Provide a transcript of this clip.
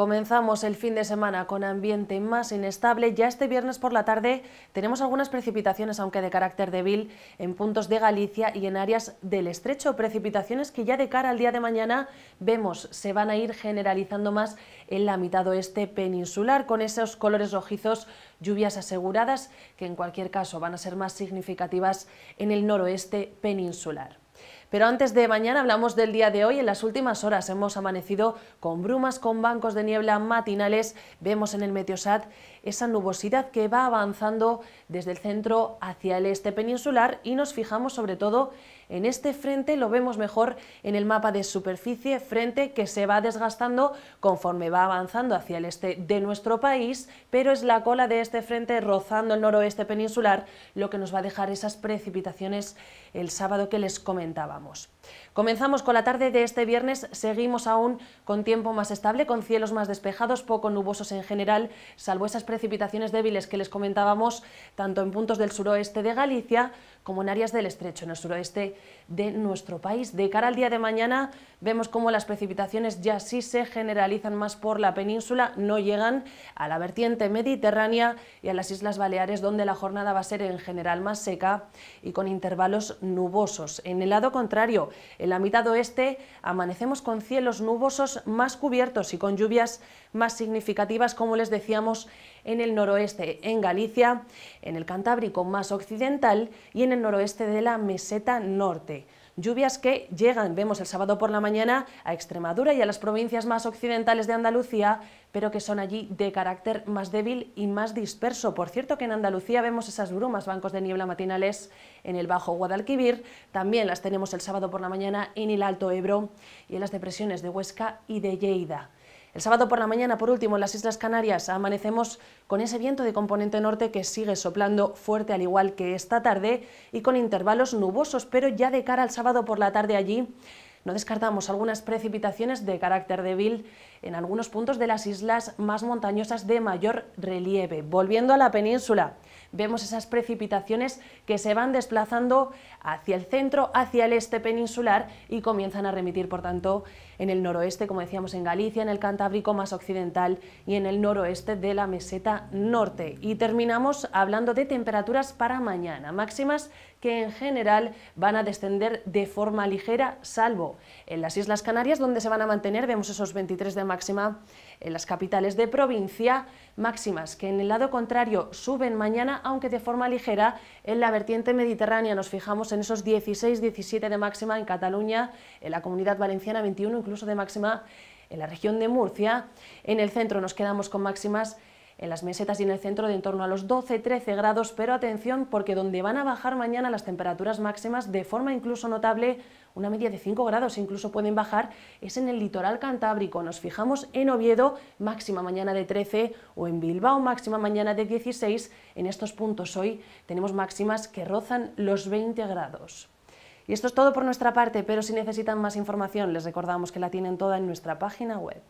Comenzamos el fin de semana con ambiente más inestable. Ya este viernes por la tarde tenemos algunas precipitaciones, aunque de carácter débil, en puntos de Galicia y en áreas del estrecho. Precipitaciones que ya de cara al día de mañana vemos se van a ir generalizando más en la mitad oeste peninsular, con esos colores rojizos, lluvias aseguradas, que en cualquier caso van a ser más significativas en el noroeste peninsular. Pero antes de mañana hablamos del día de hoy. En las últimas horas hemos amanecido con brumas, con bancos de niebla matinales. Vemos en el Meteosat esa nubosidad que va avanzando desde el centro hacia el este peninsular y nos fijamos sobre todo en en este frente lo vemos mejor en el mapa de superficie, frente que se va desgastando conforme va avanzando hacia el este de nuestro país, pero es la cola de este frente rozando el noroeste peninsular lo que nos va a dejar esas precipitaciones el sábado que les comentábamos. Comenzamos con la tarde de este viernes, seguimos aún con tiempo más estable, con cielos más despejados, poco nubosos en general, salvo esas precipitaciones débiles que les comentábamos tanto en puntos del suroeste de Galicia como en áreas del estrecho, en el suroeste de nuestro país. De cara al día de mañana vemos cómo las precipitaciones ya sí se generalizan más por la península, no llegan a la vertiente mediterránea y a las Islas Baleares, donde la jornada va a ser en general más seca y con intervalos nubosos. En el lado contrario, en la mitad oeste amanecemos con cielos nubosos más cubiertos y con lluvias más significativas, como les decíamos, en el noroeste, en Galicia, en el Cantábrico más occidental y en el noroeste de la meseta norte Lluvias que llegan, vemos el sábado por la mañana, a Extremadura y a las provincias más occidentales de Andalucía, pero que son allí de carácter más débil y más disperso. Por cierto que en Andalucía vemos esas brumas, bancos de niebla matinales en el Bajo Guadalquivir, también las tenemos el sábado por la mañana en el Alto Ebro y en las depresiones de Huesca y de Lleida. El sábado por la mañana, por último, en las Islas Canarias amanecemos con ese viento de componente norte que sigue soplando fuerte al igual que esta tarde y con intervalos nubosos, pero ya de cara al sábado por la tarde allí no descartamos algunas precipitaciones de carácter débil en algunos puntos de las islas más montañosas de mayor relieve. Volviendo a la península, vemos esas precipitaciones que se van desplazando hacia el centro, hacia el este peninsular y comienzan a remitir, por tanto, en el noroeste, como decíamos, en Galicia, en el Cantábrico más occidental y en el noroeste de la meseta norte. Y terminamos hablando de temperaturas para mañana, máximas que en general van a descender de forma ligera, salvo en las Islas Canarias, donde se van a mantener, vemos esos 23 de máxima en las capitales de provincia, máximas que en el lado contrario suben mañana, aunque de forma ligera, en la vertiente mediterránea nos fijamos en esos 16-17 de máxima en Cataluña, en la comunidad valenciana 21 incluso de máxima en la región de Murcia, en el centro nos quedamos con máximas en las mesetas y en el centro de en torno a los 12-13 grados, pero atención porque donde van a bajar mañana las temperaturas máximas de forma incluso notable, una media de 5 grados incluso pueden bajar, es en el litoral cantábrico. Nos fijamos en Oviedo, máxima mañana de 13, o en Bilbao, máxima mañana de 16. En estos puntos hoy tenemos máximas que rozan los 20 grados. Y esto es todo por nuestra parte, pero si necesitan más información les recordamos que la tienen toda en nuestra página web.